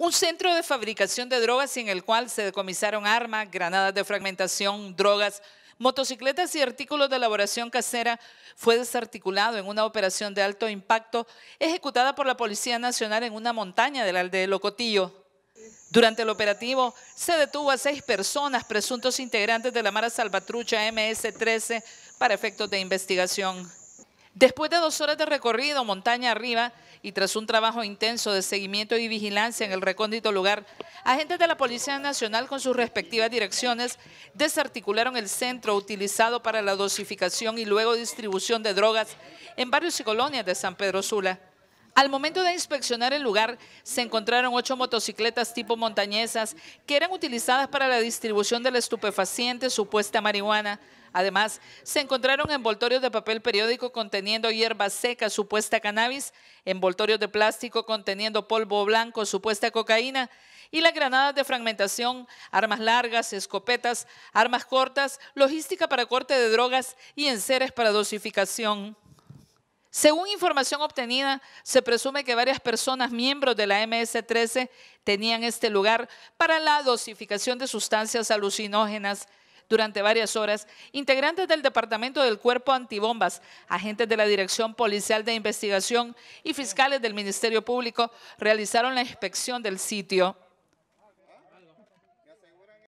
un centro de fabricación de drogas en el cual se decomisaron armas, granadas de fragmentación, drogas, motocicletas y artículos de elaboración casera fue desarticulado en una operación de alto impacto ejecutada por la Policía Nacional en una montaña del Alde de Locotillo. Durante el operativo se detuvo a seis personas, presuntos integrantes de la Mara Salvatrucha MS-13, para efectos de investigación. Después de dos horas de recorrido montaña arriba y tras un trabajo intenso de seguimiento y vigilancia en el recóndito lugar, agentes de la Policía Nacional con sus respectivas direcciones desarticularon el centro utilizado para la dosificación y luego distribución de drogas en barrios y colonias de San Pedro Sula. Al momento de inspeccionar el lugar, se encontraron ocho motocicletas tipo montañesas que eran utilizadas para la distribución del estupefaciente supuesta marihuana. Además, se encontraron envoltorios de papel periódico conteniendo hierba seca supuesta cannabis, envoltorios de plástico conteniendo polvo blanco supuesta cocaína y las granadas de fragmentación, armas largas, escopetas, armas cortas, logística para corte de drogas y enseres para dosificación. Según información obtenida, se presume que varias personas miembros de la MS-13 tenían este lugar para la dosificación de sustancias alucinógenas durante varias horas. Integrantes del Departamento del Cuerpo Antibombas, agentes de la Dirección Policial de Investigación y fiscales del Ministerio Público realizaron la inspección del sitio.